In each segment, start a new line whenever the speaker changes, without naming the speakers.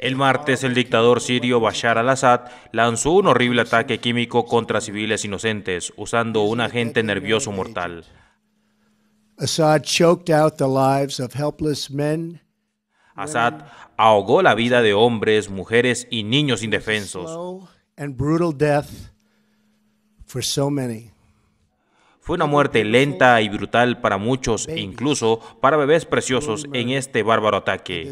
el martes, el dictador sirio Bashar al-Assad lanzó un horrible ataque químico contra civiles inocentes, usando un agente nervioso mortal. Assad ahogó la vida de hombres, mujeres y niños indefensos. Fue una muerte lenta y brutal para muchos, e incluso para bebés preciosos en este bárbaro ataque.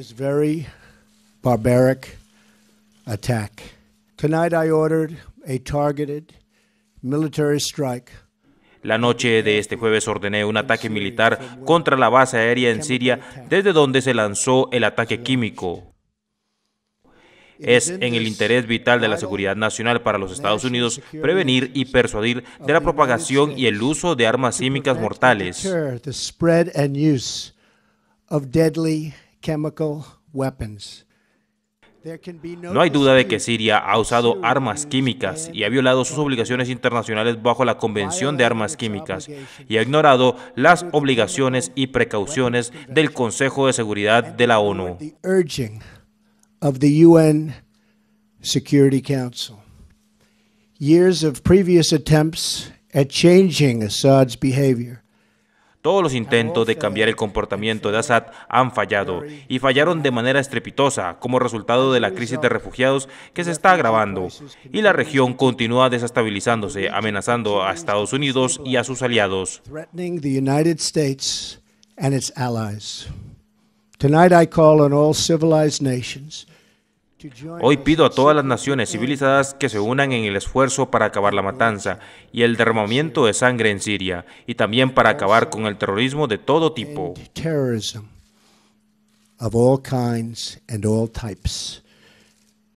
La noche de este jueves ordené un ataque militar contra la base aérea en Siria desde donde se lanzó el ataque químico. Es en el interés vital de la seguridad nacional para los Estados Unidos prevenir y persuadir de la propagación y el uso de armas químicas mortales. No hay duda de que Siria ha usado armas químicas y ha violado sus obligaciones internacionales bajo la Convención de Armas Químicas y ha ignorado las obligaciones y precauciones del Consejo de Seguridad de la ONU.
Security Council. Years of previous attempts at changing Assad's behavior
todos los intentos de cambiar el comportamiento de Assad han fallado y fallaron de manera estrepitosa como resultado de la crisis de refugiados que se está agravando y la región continúa desestabilizándose, amenazando a Estados Unidos y a sus aliados. Hoy pido a todas las naciones civilizadas que se unan en el esfuerzo para acabar la matanza y el derramamiento de sangre en Siria y también para acabar con el terrorismo de todo tipo.